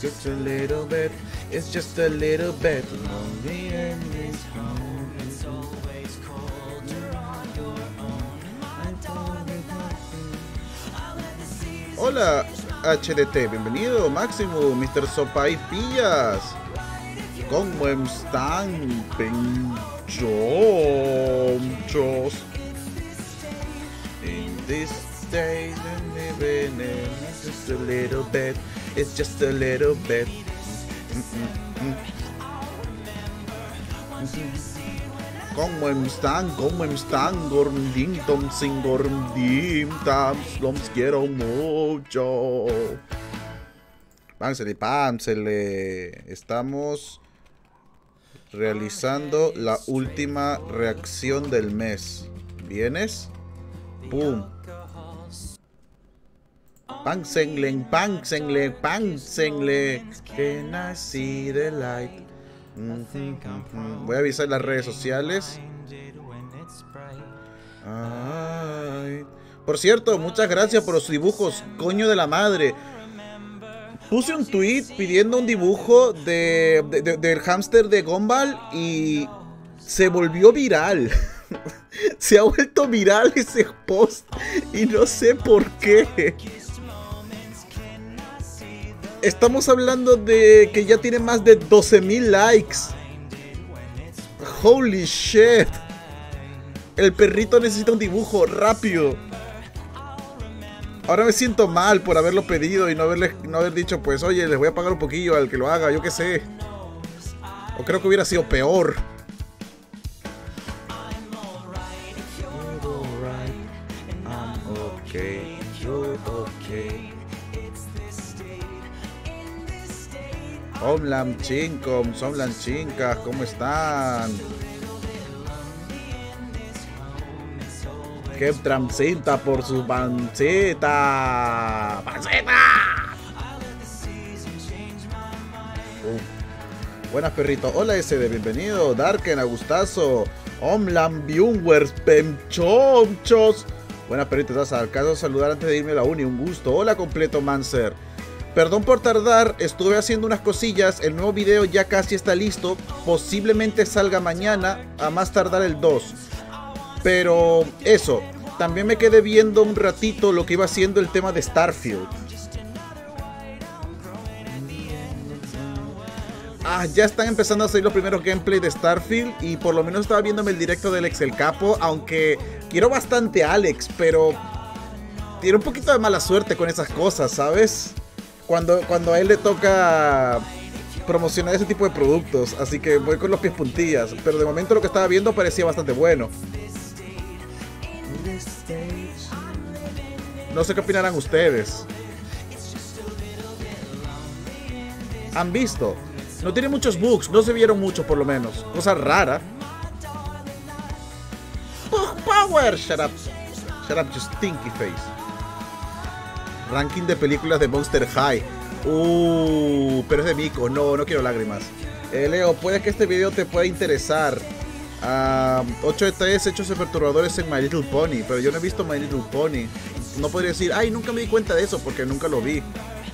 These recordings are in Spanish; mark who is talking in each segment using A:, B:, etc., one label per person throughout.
A: It's just a little bit, it's just a little bit lonely in this
B: home. It's always colder on your own. My darling,
A: Hola, HDT, bienvenido, Máximo, Mr. Sopa y Pillas. ¿Cómo están, penchos? In this day, the living is just a little bit. It's just a little bit. ¿Cómo están? ¿Cómo están? los quiero mucho. Pánsele, pánsele. Estamos realizando la última reacción del mes. ¿Vienes? ¡Pum! Pansenle, pansenle, pansenle. Can I see light? Voy a avisar las redes sociales. Por cierto, muchas gracias por los dibujos, coño de la madre. Puse un tweet pidiendo un dibujo de, del hámster de Gombal y se volvió viral. se ha vuelto viral ese post y no sé por qué estamos hablando de que ya tiene más de 12.000 likes. Holy shit. El perrito necesita un dibujo rápido. Ahora me siento mal por haberlo pedido y no, haberle, no haber dicho, pues oye, les voy a pagar un poquillo al que lo haga, yo qué sé. O creo que hubiera sido peor. Somlan Chincom, Chincas, ¿cómo están? ¡Qué tramcita por su pancita! ¡Pancita! Buenas perritos, hola ese de bienvenido, Darken, Agustazo, gustazo Viewers, Pemchomchos, Buenas perritos, estás al caso saludar antes de irme a la uni, un gusto. Hola completo Manser. Perdón por tardar, estuve haciendo unas cosillas, el nuevo video ya casi está listo, posiblemente salga mañana, a más tardar el 2. Pero eso, también me quedé viendo un ratito lo que iba haciendo el tema de Starfield. Ah, ya están empezando a salir los primeros gameplay de Starfield y por lo menos estaba viéndome el directo del Ex El Capo, aunque quiero bastante a Alex, pero tiene un poquito de mala suerte con esas cosas, ¿sabes? cuando, a él le toca promocionar ese tipo de productos, así que voy con los pies puntillas, pero de momento lo que estaba viendo parecía bastante bueno. No sé qué opinarán ustedes. ¿Han visto? No tiene muchos bugs, no se vieron muchos por lo menos. Cosa rara. Oh, power! Shut up. Shut up, you stinky face. Ranking de películas de Monster High. Uh, pero es de Mico. No, no quiero lágrimas. Eh, Leo, puede que este video te pueda interesar. Uh, ah, 8 detalles hechos de perturbadores en My Little Pony. Pero yo no he visto My Little Pony. No podría decir, ay, nunca me di cuenta de eso porque nunca lo vi.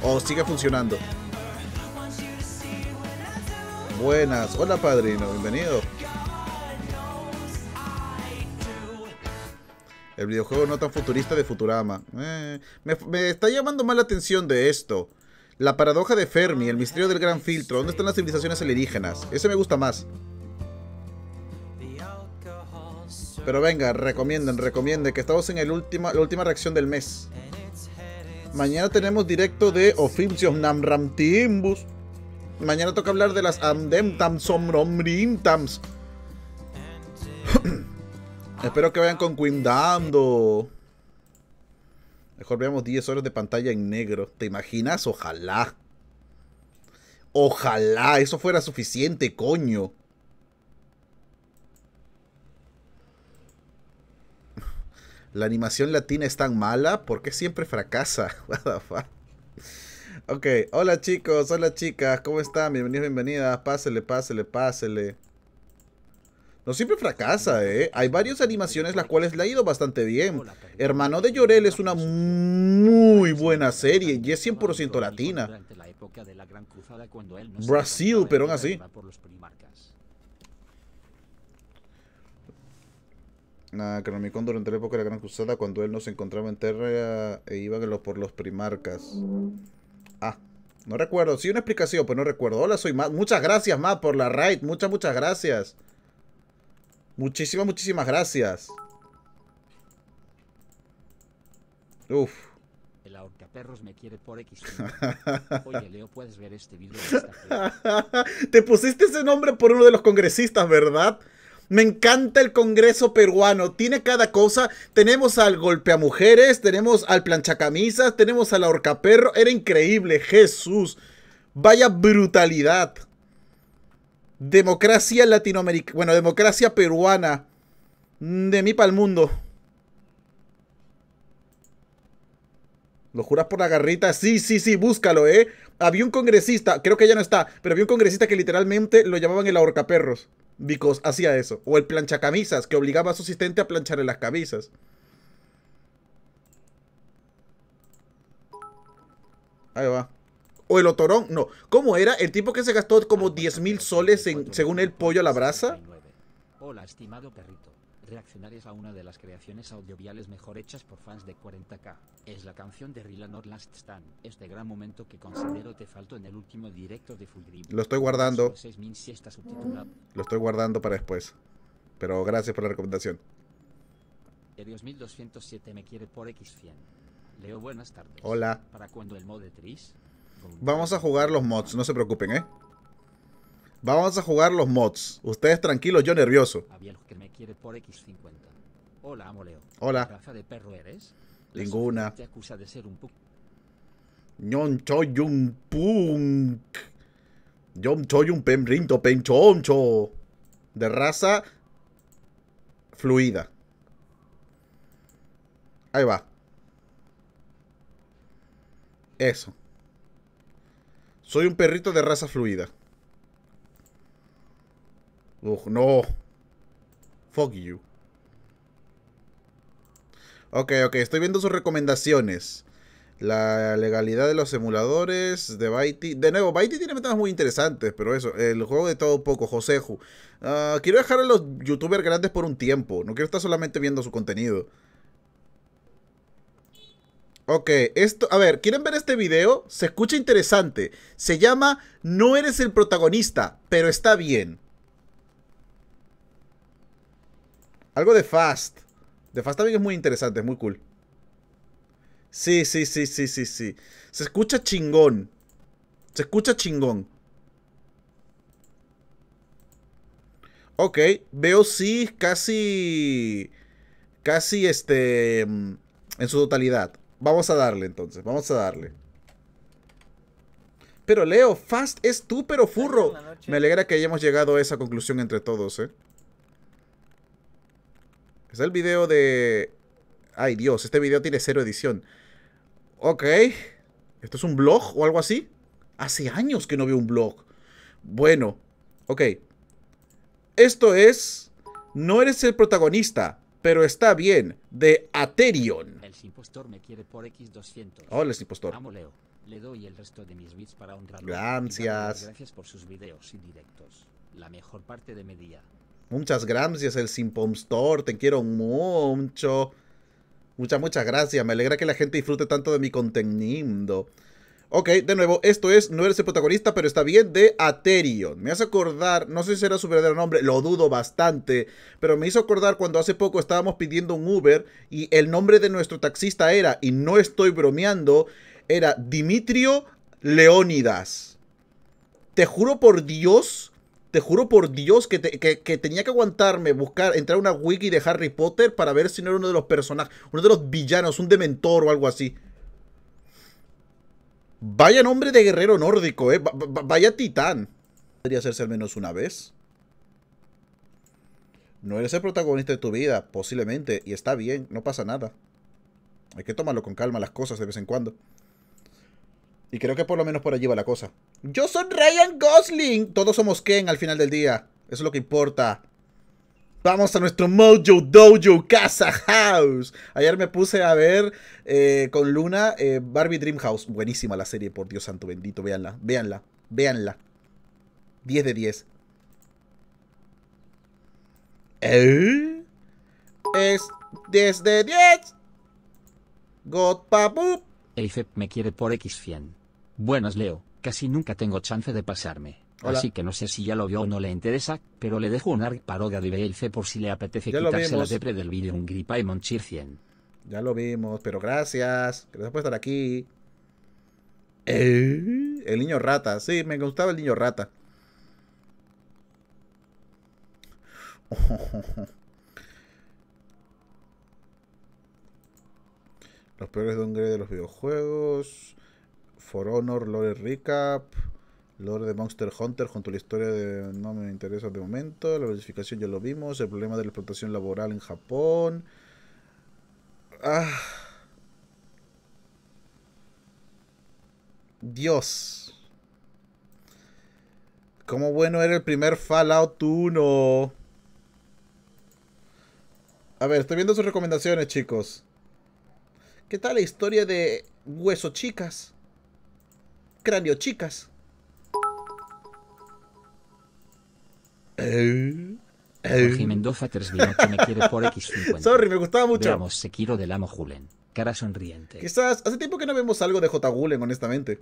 A: O sigue funcionando. Buenas. Hola, padrino. Bienvenido. El videojuego no tan futurista de Futurama. Eh, me, está llamando mal la atención de esto. La paradoja de Fermi, el misterio del gran filtro. ¿Dónde están las civilizaciones alienígenas? Ese me gusta más. Pero venga, recomienden, recomienden, que estamos en el última, la última reacción del mes. Mañana tenemos directo de Ofimsios namramtimbus Mañana toca hablar de las Amdemtamsomromrimtams Espero que vayan con cuidando. Mejor veamos 10 horas de pantalla en negro. ¿Te imaginas? Ojalá. Ojalá eso fuera suficiente, coño. La animación latina es tan mala, ¿por qué siempre fracasa? What Ok, hola chicos, hola chicas, ¿cómo están? Bienvenidos, bienvenidas, pásele, pásele, pásele. No siempre fracasa, ¿eh? Hay varias animaciones las cuales le ha ido bastante bien. Hermano de Llorel es una muy buena serie y es 100% latina. Brasil, pero aún así. Cronomicón durante la época de la Gran Cruzada, cuando él nos se encontraba en Terra e iba por los primarcas. Ah, no recuerdo. Sí, una explicación, pero pues no recuerdo. Hola, soy Matt. Muchas gracias, Matt, por la raid. Muchas, muchas gracias. Muchísimas, muchísimas gracias. Uf.
C: El ahorcaperros me quiere por X. Oye, Leo, puedes ver este video.
A: Te pusiste ese nombre por uno de los congresistas, ¿verdad? Me encanta el Congreso peruano. Tiene cada cosa. Tenemos al golpe a mujeres tenemos al planchacamisas, tenemos al ahorcaperro. Era increíble, Jesús. Vaya brutalidad. Democracia latinoamericana. Bueno, democracia peruana. Mm, de mí para el mundo. ¿Lo juras por la garrita? Sí, sí, sí, búscalo, ¿eh? Había un congresista, creo que ya no está, pero había un congresista que literalmente lo llamaban el ahorcaperros. Vicos hacía eso. O el planchacamisas, que obligaba a su asistente a plancharle las camisas. Ahí va o el no. ¿Cómo era? El tipo que se gastó como 10.000 mil soles en, según el pollo a la brasa.
C: Hola, estimado perrito. Reaccionar es a una de las creaciones audioviales mejor hechas por fans de 40k. Es la canción de Rilan Last Stand, este gran momento que considero te faltó en el último directo de Full Dream. Lo estoy guardando.
A: Lo estoy guardando para después. Pero gracias por la recomendación.
C: Erios me quiere por X100. Leo, buenas tardes. Hola. ¿Para cuándo el mod de Tris?
A: Vamos a jugar los mods, no se preocupen, ¿eh? Vamos a jugar los mods. Ustedes tranquilos, yo nervioso.
C: que me Hola, Amoleo. Hola. ¿Raza de perro eres?
A: Ninguna.
C: Te acusa de ser un punk.
A: Nyon choyun un punk. penchoncho. De raza fluida. Ahí va. Eso. Soy un perrito de raza fluida. Ugh, no. Fuck you. Ok, ok, estoy viendo sus recomendaciones. La legalidad de los emuladores de Baiti. De nuevo, Baiti tiene metas muy interesantes, pero eso, el juego de todo poco, Joseju. Ah, quiero dejar a los youtubers grandes por un tiempo. No quiero estar solamente viendo su contenido. Ok, esto, a ver, ¿quieren ver este video? Se escucha interesante. Se llama No eres el protagonista, pero está bien. Algo de Fast. De Fast también es muy interesante, es muy cool. Sí, sí, sí, sí, sí, sí. Se escucha chingón. Se escucha chingón. Ok, veo sí casi... Casi este... Mm, en su totalidad. Vamos a darle entonces, vamos a darle. Pero Leo, Fast es tú, pero furro. Me alegra que hayamos llegado a esa conclusión entre todos, ¿eh? Es el video de... Ay, Dios, este video tiene cero edición. Ok. ¿Esto es un blog o algo así? Hace años que no veo un blog. Bueno, ok. Esto es... No eres el protagonista pero está bien, de Aterion.
C: El me quiere por X200. Hola, Simpostor. impostor. Gracias.
A: Muchas gracias, el Simpomstor. Te quiero mucho. Muchas, muchas gracias. Me alegra que la gente disfrute tanto de mi contenido. Ok, de nuevo, esto es, no eres el protagonista, pero está bien, de Aterion. Me hace acordar, no sé si era su verdadero nombre, lo dudo bastante, pero me hizo acordar cuando hace poco estábamos pidiendo un Uber y el nombre de nuestro taxista era, y no estoy bromeando, era Dimitrio Leónidas. Te juro por Dios, te juro por Dios que, que, tenía que aguantarme, buscar, entrar a una wiki de Harry Potter para ver si no era uno de los personajes, uno de los villanos, un dementor o algo así. Vaya nombre de guerrero nórdico, eh. vaya titán. Podría hacerse al menos una vez. No eres el protagonista de tu vida, posiblemente, y está bien, no pasa nada. Hay que tomarlo con calma las cosas de vez en cuando. Y creo que por lo menos por allí va la cosa. Yo soy Ryan Gosling. Todos somos Ken al final del día. Eso es lo que importa. Vamos a nuestro Mojo Dojo Casa House. Ayer me puse a ver eh, con Luna eh, Barbie Dream House. Buenísima la serie, por Dios santo bendito. Véanla, véanla, véanla. 10 de 10. ¿Eh? Es 10 de 10. Godpapu.
C: El Eifep me quiere por X100. Buenas, Leo. Casi nunca tengo chance de pasarme. Así que no sé si ya lo vio o no le interesa, pero le dejo una parodia de BLC por si le apetece quitarse la depre del vídeo un gripa y Monchir
A: Ya lo vimos, pero gracias. Gracias por estar aquí. Eh. el niño rata. Sí, me gustaba el niño rata. Los peores dongres de los videojuegos. For Honor, Lore Recap. Lore de Monster Hunter junto a la historia de no me interesa de momento, la verificación ya lo vimos, el problema de la explotación laboral en Japón. Ah. Dios. Cómo bueno era el primer Fallout 1. A ver, estoy viendo sus recomendaciones, chicos. ¿Qué tal la historia de Hueso Chicas? Cráneo Chicas.
C: Eh, eh. que me quiere por X50. Sorry, me gustaba mucho. Veamos Sekiro del amo Julen. Cara sonriente.
A: Quizás hace tiempo que no vemos algo de J. Gulen, honestamente.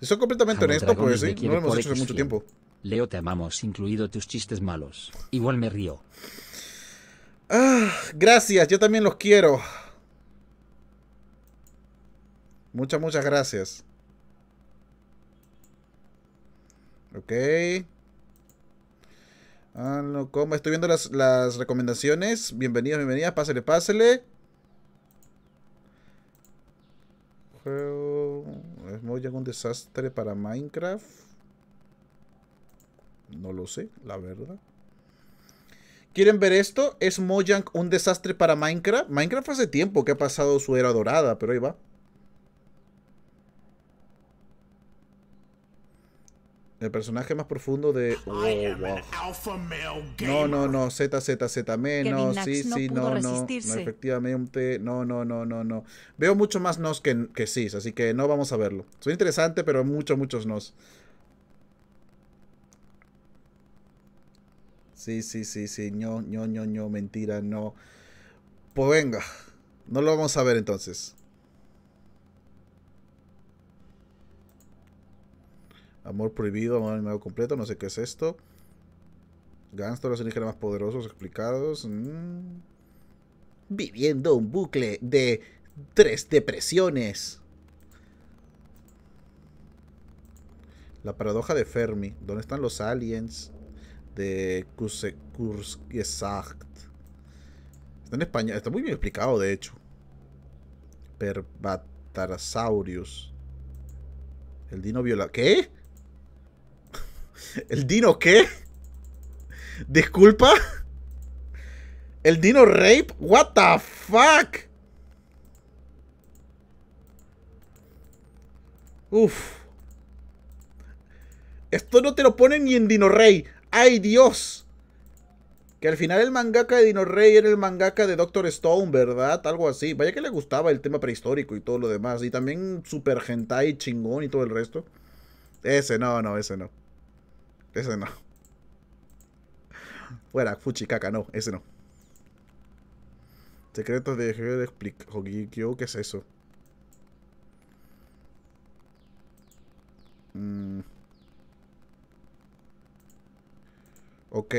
A: Si completamente honestos, honesto, pues sí, no lo hemos hecho hace mucho tiempo.
C: Leo, te amamos, incluido tus chistes malos. Igual me río.
A: Ah, gracias, yo también los quiero. Muchas, muchas gracias. Ok. Ah, como estoy viendo las, recomendaciones. Bienvenidos, bienvenidas. Pásale, pásale. ¿Es muy un desastre para Minecraft? No lo sé, la verdad. ¿Quieren ver esto? ¿Es Mojang un desastre para Minecraft? Minecraft hace tiempo que ha pasado su era dorada, pero ahí va. El personaje más profundo de. Oh, no, no, no. Z, Z, Z menos. Sí, sí, no, no, Efectivamente. No, no, no, no, no. Veo mucho más nos que, que sí, así que no vamos a verlo. Soy interesante, pero muchos, muchos nos. Sí, sí, sí, sí. ño, ño, ño, no. Mentira, no. Pues venga. No lo vamos a ver entonces. Amor prohibido, amor animado completo, no sé qué es esto. Gangster, los indígenas más poderosos explicados. Mm. Viviendo un bucle de tres depresiones. La paradoja de Fermi. ¿Dónde están los aliens? De Kursgesagt. Está en España. Está muy bien explicado, de hecho. Perbatarasaurius. El dino viola... ¿Qué? ¿El Dino qué? ¿Disculpa? ¿El Dino Rape? ¿What the fuck? Uf. Esto no te lo ponen ni en Dino Rey. ¡Ay, Dios! Que al final el mangaka de Dino Rey era el mangaka de Doctor Stone, ¿verdad? Algo así. Vaya que le gustaba el tema prehistórico y todo lo demás. Y también super Gentai chingón y todo el resto. Ese no, no, ese no. Ese no. Fuera, fuchi, caca, no. Ese no. Secretos de de ¿Qué es eso? Mm. Ok.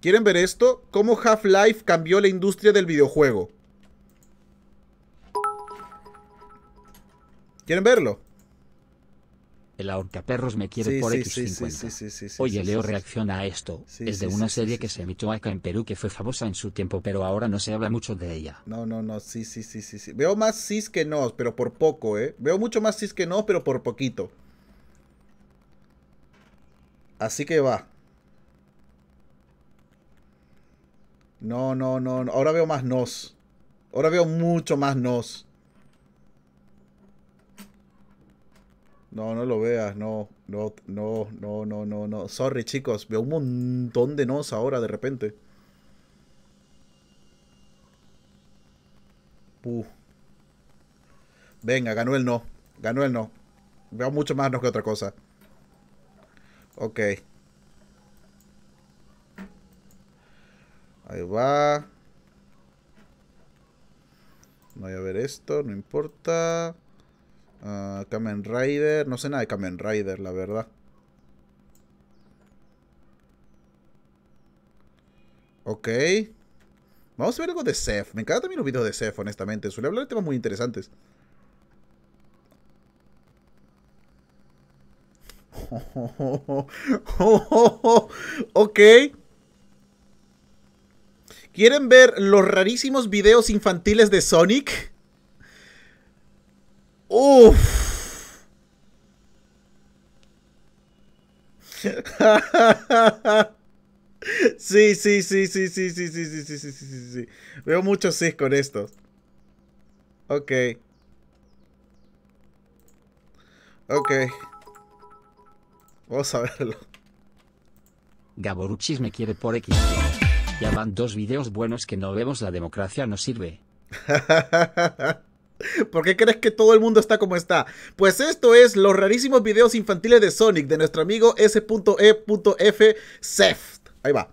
A: ¿Quieren ver esto? ¿Cómo Half-Life cambió la industria del videojuego? ¿Quieren verlo? el perros me quiere por X50.
C: Oye, Leo reacciona a esto. es de una serie que se emitió acá en Perú que fue famosa en su tiempo, pero ahora no se habla mucho de
A: ella. No, no, no, sí, sí, sí, sí. sí. Veo más cis que no, pero por poco, ¿eh? Veo mucho más cis que no, pero por poquito. Así que va. No, no, no, no. Ahora veo más nos. Ahora veo mucho más nos. No, no lo veas, no, no, no, no, no, no, Sorry, chicos, veo un montón de nos ahora de repente. Venga, ganó el no. Ganó el no. Veo mucho más no que otra cosa. Ok. Ahí va. No voy a ver esto, no importa. Ah, Kamen Rider. No sé nada de Kamen Rider, la verdad. Ok. Vamos a ver algo de Seth. Me encanta también un videos de Seth, honestamente. Suele hablar de temas muy interesantes. ok. ¿Quieren ver los rarísimos videos infantiles de Sonic? Uf. Sí, sí, sí, sí, sí, sí, sí, sí, sí, sí, sí, sí. Veo muchos sí con estos. Ok. Ok.
C: Vamos a verlo. Gaboruchis me quiere por X. Ya van
A: dos videos buenos que no vemos, la democracia no sirve. ¿Por qué crees que todo el mundo está como está? Pues esto es los rarísimos videos infantiles de Sonic de nuestro amigo S.E.F. Seft. Ahí va.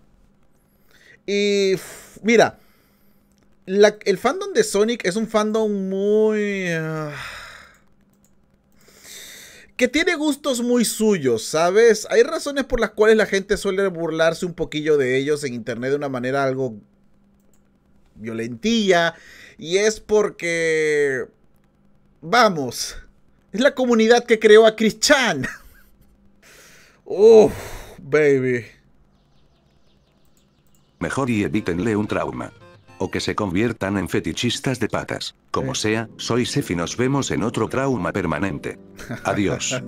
A: Y mira, el fandom de Sonic es un fandom muy... Ah, que tiene gustos muy suyos, ¿sabes? Hay razones por las cuales la gente suele burlarse un poquillo de ellos en internet de una manera algo Violentía Y es porque... Vamos. Es la comunidad que creó a Christian. Uff, baby.
B: Mejor y evítenle un trauma. O que se conviertan en fetichistas de patas. Como eh. sea, soy Sef y nos vemos en otro trauma permanente. Adiós.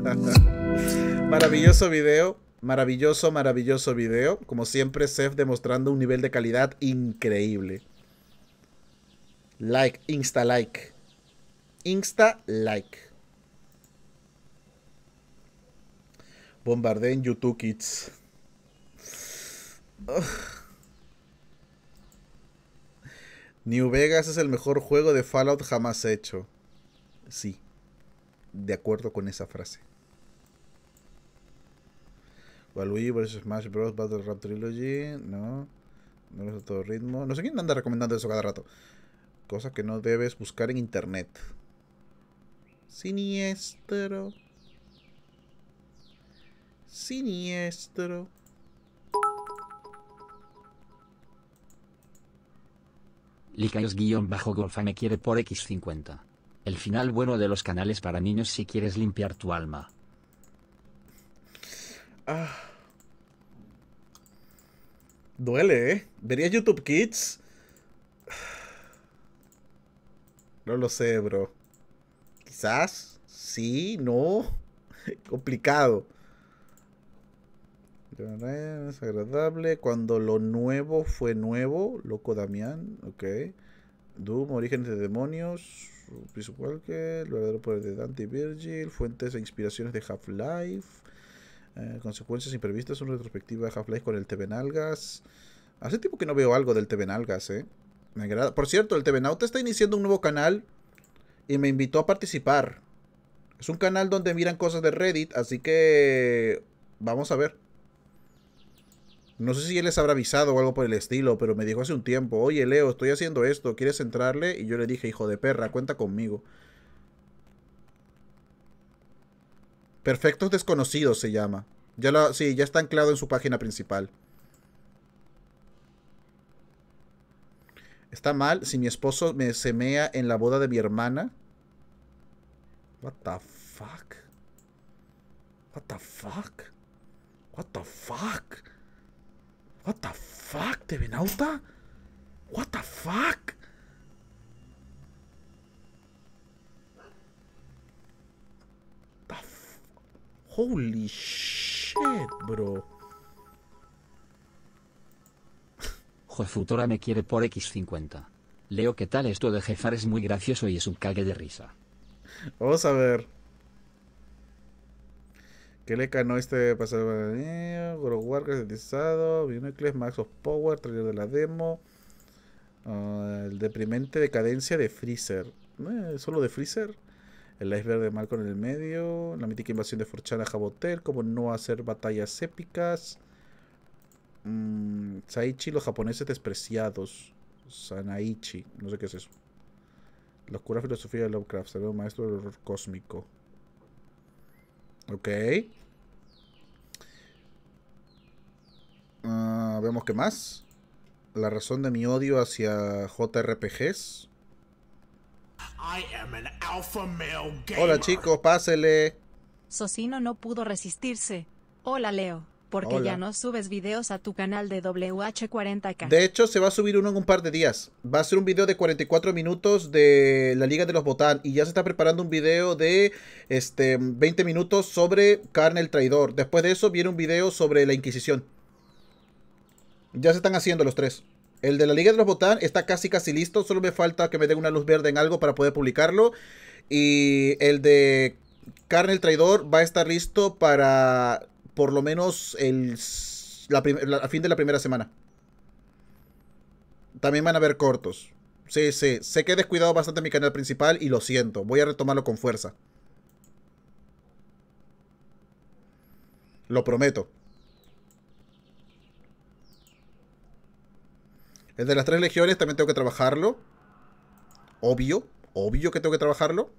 A: maravilloso video. Maravilloso, maravilloso video. Como siempre, Sef demostrando un nivel de calidad increíble. Like, insta like. Insta like. Bombardeen YouTube Kids. New Vegas es el mejor juego de Fallout jamás hecho. Sí, de acuerdo con esa frase. Waluigi vs Smash Bros. Battle Rap Trilogy. No, no es sé todo ritmo. No sé quién anda recomendando eso cada rato. Cosa que no debes buscar en internet. Siniestro. Siniestro.
C: Licaios-Golfa me quiere por X50. El final bueno de los canales para niños si quieres limpiar tu alma.
A: Ah. Duele, ¿eh? ¿Vería YouTube Kids? No lo sé, bro. Quizás, sí, no. Complicado. Es agradable. Cuando lo nuevo fue nuevo, loco Damián, ok. Doom, Orígenes de Demonios, Piso Walker, El verdadero poder de Dante y Virgil, Fuentes e inspiraciones de Half-Life, eh, Consecuencias imprevistas, una retrospectiva de Half-Life con el TV Nalgas. Hace tiempo que no veo algo del TV Nalgas, eh. Por cierto, el TV está iniciando un nuevo canal y me invitó a participar. Es un canal donde miran cosas de Reddit, así que vamos a ver. No sé si él les habrá avisado o algo por el estilo, pero me dijo hace un tiempo, oye Leo, estoy haciendo esto, ¿quieres entrarle? Y yo le dije, hijo de perra, cuenta conmigo. Perfectos Desconocidos se llama. Ya lo, sí, ya está anclado en su página principal. Está mal si mi esposo me semea en la boda de mi hermana. What the fuck? What the fuck? What the fuck? What the fuck, Tevenauta? What the fuck? The fuck? Holy shit, bro.
C: Futura me quiere por X50. Leo qué tal esto de Jefar es muy gracioso y es un cague de risa.
A: Vamos a ver. ¿Qué le ganó este pasado? Eh, Goro Binocles, Max of Power, trailer de la demo. Ah, el deprimente decadencia de Freezer. Eh, ¿Solo de Freezer? El iceberg de Marco en el medio. La mítica invasión de Forchana Jabotel. Cómo no hacer batallas épicas. Mm, Saichi, los japoneses despreciados. Sanaichi, no sé qué es eso. La oscura filosofía de Lovecraft, El maestro del horror cósmico. Ok. Vemos ah, Veamos qué más. La razón de mi odio hacia JRPGs. Hola chicos, pásele.
B: Sosino no pudo resistirse. Hola Leo porque ya no subes videos a tu canal de WH40K. De
A: hecho, se va a subir uno en un par de días. Va a ser un video de 44 minutos de la Liga de los Botán y ya se está preparando un video de este 20 minutos sobre Carne el Traidor. Después de eso viene un video sobre la Inquisición. Ya se están haciendo los tres. El de la Liga de los Botán está casi casi listo, solo me falta que me den una luz verde en algo para poder publicarlo. Y el de Carne el Traidor va a estar listo para por lo menos el, a fin de la primera semana. También van a haber cortos. Sí, sí. Sé que he descuidado bastante mi canal principal y lo siento. Voy a retomarlo con fuerza. Lo prometo. El de las tres legiones también tengo que trabajarlo. Obvio. Obvio que tengo que trabajarlo.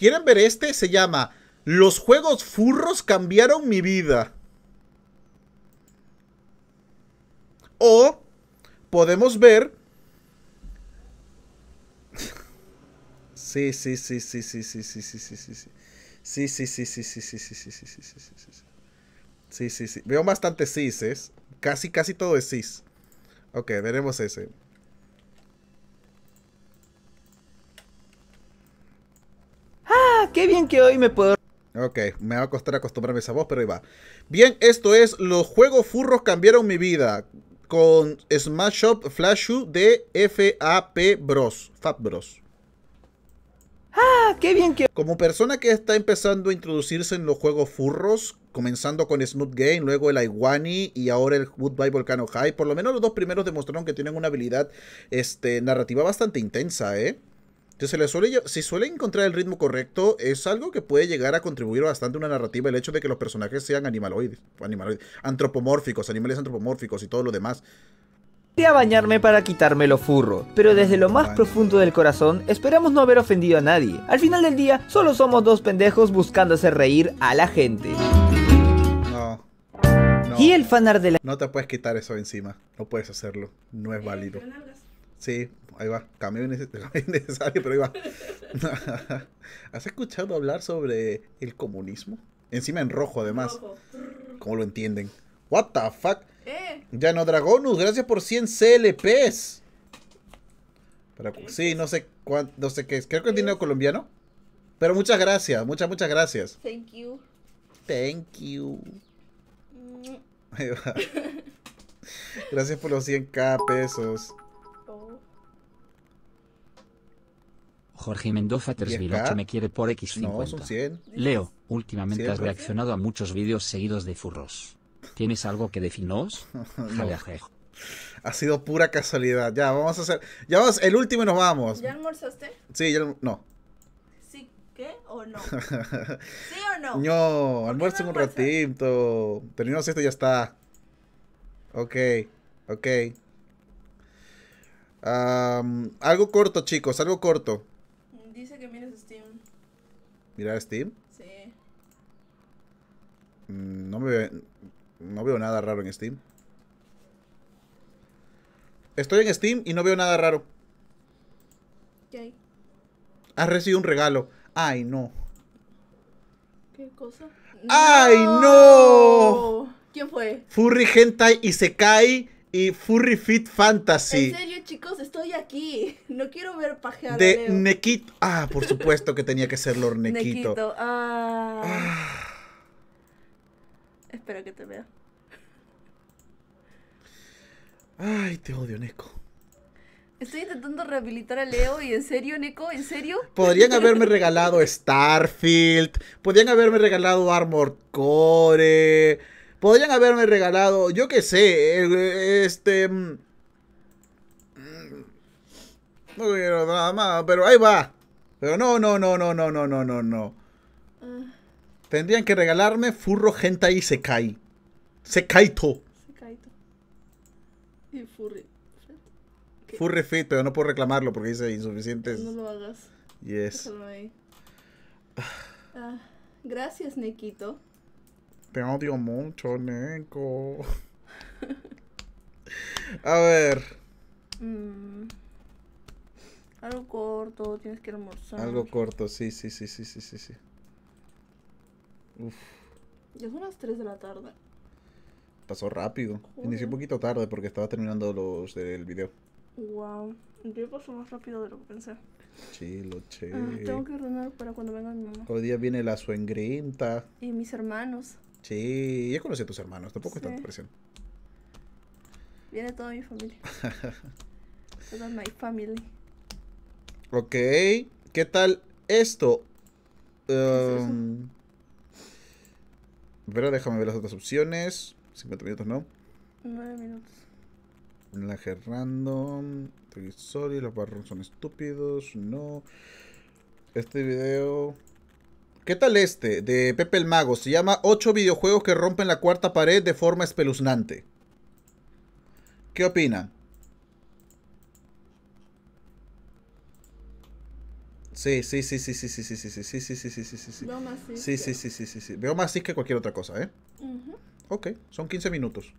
A: ¿Quieren ver este? Se llama Los juegos furros cambiaron mi vida. O podemos ver... sí, sí, sí, sí, sí, sí, sí, sí, sí, sí, sí. Sí, sí, sí, sí, sí, sí, sí, sí, sí, sí, sí, sí, sí. Sí, sí, sí. Veo bastante cis, ¿eh? Casi, casi todo es cis. Ok, veremos ese. qué bien que hoy me puedo... Ok, me va a costar acostumbrarme a esa voz, pero ahí va. Bien, esto es Los Juegos Furros Cambiaron Mi Vida con Smash Up Flashu de FAP Bros. Fab Bros. ¡Ah! ¡Qué bien que! Como persona que está empezando a introducirse en los juegos furros, comenzando con Snoot Game, luego el Iwani y ahora el Goodbye Volcano High, por lo menos los dos primeros demostraron que tienen una habilidad este, narrativa bastante intensa, ¿eh? Si se, le suele, si suele encontrar el ritmo correcto, es algo que puede llegar a contribuir bastante a una narrativa el hecho de que los personajes sean animaloides, animaloides antropomórficos, animales antropomórficos y todo lo demás. Voy a bañarme para quitarme lo furro, pero desde lo más profundo del corazón esperamos no haber ofendido a nadie. Al final del día, solo somos dos pendejos buscando hacer reír a la gente. No. y el fanar de la... No te puedes quitar eso encima, no puedes hacerlo, no es eh, válido. Sí, ahí va. Cambio innecesario, pero ahí va. ¿Has escuchado hablar sobre el comunismo? Encima en rojo, además. ¿Cómo lo entienden? What the fuck? Eh. Ya no Dragonus, gracias por 100 CLPs. sí, no sé no sé qué es. Creo que es dinero colombiano. Pero muchas gracias, muchas, muchas gracias. Thank you. Thank you. Mm. Ahí va. Gracias por los 100k pesos.
C: Jorge Mendoza 3008 me quiere por X50. Leo, últimamente has reaccionado a muchos vídeos seguidos de furros.
A: ¿Tienes algo que definos? Ha sido pura casualidad. Ya, vamos a hacer. Ya vamos, el último y nos vamos. ¿Ya almorzaste? Sí, ya no.
B: ¿Sí qué o no?
A: ¿Sí o no? No, almuerzo un ratito. Terminamos esto y ya está. Ok, ok. algo corto, chicos, algo corto. Mira Steam. Sí. Mm, no me no veo nada raro en Steam. Estoy en Steam y no veo nada raro. ¿Qué Has ah, recibido un regalo. Ay, no.
B: ¿Qué cosa? ¡Ay, no! ¿Quién fue?
A: Furry Hentai y cae y Furry Fit Fantasy. En serio,
B: chicos, estoy aquí. No quiero ver pajear. De
A: Nequito. Ah, por supuesto que tenía que ser Lord Nequito.
B: Ah. Espero que te
A: vea. Ay, te odio, Neko. Estoy intentando rehabilitar a Leo y en serio, Neko, en serio. Podrían haberme regalado Starfield, podrían haberme regalado Armor Core. Podrían haberme regalado, yo qué sé, eh, este... Mm, mm, no quiero nada más, pero ahí va. Pero no, no, no, no, no, no, no, no, no. Tendrían que regalarme Furro gente y Sekai. Sekaito.
B: Sekaito. Y furri. ¿Qué?
A: Fit, no puedo reclamarlo porque dice insuficientes. No lo
B: hagas. Yes. Ah, gracias, Nequito.
A: Te odio mucho, Neko. A ver. Mm. Algo corto, tienes que almorzar. Algo corto, sí, sí, sí, sí, sí, sí, sí.
B: Ya son las 3 de la tarde.
A: Pasó rápido. Inicié un poquito tarde porque estaba terminando los del video.
B: Wow. Yo pasó más rápido de lo que pensé.
A: Chilo, che. Ah, tengo que
B: ordenar para cuando venga mi mamá. Hoy
A: día viene la suengrinta.
B: Y mis hermanos.
A: Sí, ya conocí a tus hermanos, tampoco es tanta presión.
B: Viene toda mi familia. toda mi familia.
A: Ok, ¿qué tal esto? Um, em, pero déjame ver las otras opciones. 50 minutos, ¿no?
B: 9 minutos.
A: Enlaje random. Sorry, los barrones son estúpidos. No. Este video ¿Qué tal este? De Pepe el Mago. Se llama 8 videojuegos que rompen la cuarta pared de forma espeluznante. ¿Qué opinan? Sí, sí, sí, sí, sí, sí, sí, sí, sí, sí, sí, sí, sí, sí, sí, sí. Veo más sí, sí, sí, sí, sí, sí. Veo más sí que cualquier otra cosa, ¿eh? Ok, son 15 minutos.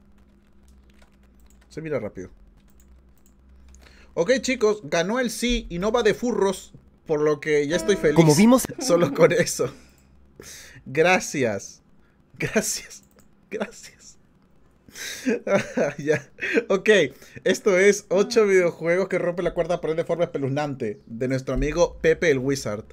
A: Se mira rápido. Ok, chicos, ganó el sí y no va de furros por lo que ya estoy feliz. Como vimos. Solo con eso. Gracias. Gracias. Gracias. ya. Ok, esto es 8 videojuegos que rompen la por él de forma espeluznante de nuestro amigo Pepe el Wizard.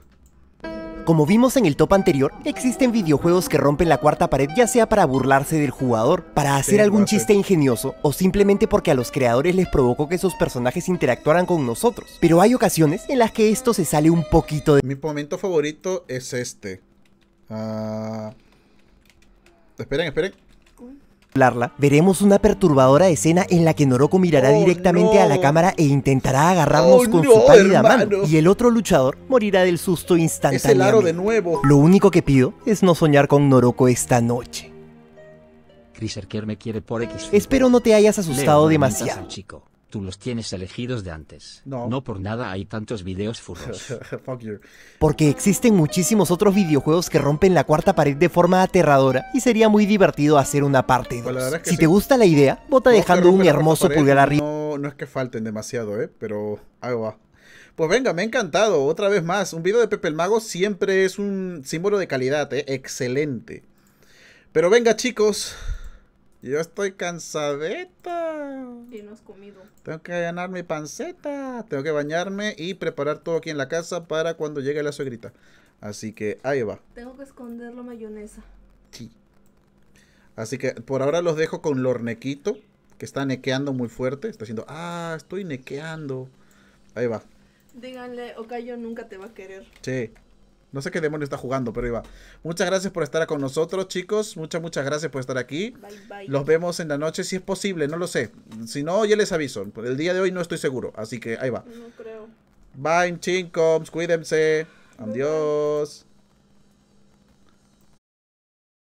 B: Como vimos en el top anterior, existen videojuegos que rompen la cuarta pared ya sea para burlarse del jugador, para hacer algún chiste ingenioso o simplemente porque a los creadores les provocó que sus personajes
A: interactuaran con nosotros.
B: Pero hay ocasiones en las que esto se sale un poquito de... Mi
A: momento favorito es este. Ah, esperen, esperen
B: veremos una perturbadora escena en la que Noroko mirará oh, directamente a la cámara e intentará agarrarnos oh, con su pálida mano. Y el otro luchador morirá del susto instantáneo. de nuevo. Lo único que pido es no soñar con Noroko esta noche. me quiere por Espero no te hayas asustado demasiado.
C: Chico. Tú los tienes elegidos de antes. No. No por nada hay tantos videos furros.
B: Porque existen muchísimos otros videojuegos que rompen la cuarta pared de forma aterradora y sería muy divertido hacer una
A: parte pues si te gusta
B: la idea, vota dejando un hermoso pulgar arriba.
A: No, es que falten demasiado, ¿eh? Pero ahí va. Pues venga, me ha encantado. Otra vez más. Un video de Pepe el Mago siempre es un símbolo de calidad, ¿eh? Excelente. Pero venga, chicos. Yo estoy cansadeta. Y no has comido. Tengo que ganar mi panceta. Tengo que bañarme y preparar todo aquí en la casa para cuando llegue la suegrita. Así que ahí va.
B: Tengo que esconder la mayonesa.
A: Sí. Así que por ahora los dejo con Lornequito, que está nequeando muy fuerte. Está haciendo, ah, estoy nequeando. Ahí va.
B: Díganle, Ocayo nunca te va a querer.
A: Sí. No sé qué demonio está jugando, pero va Muchas gracias por estar con nosotros, chicos. Muchas, muchas gracias por estar aquí. Los vemos en la noche si es posible, no lo sé. Si no, yo les aviso. El día de hoy no estoy seguro, así que ahí va. No creo. Bye, chincoms. Cuídense. Adiós.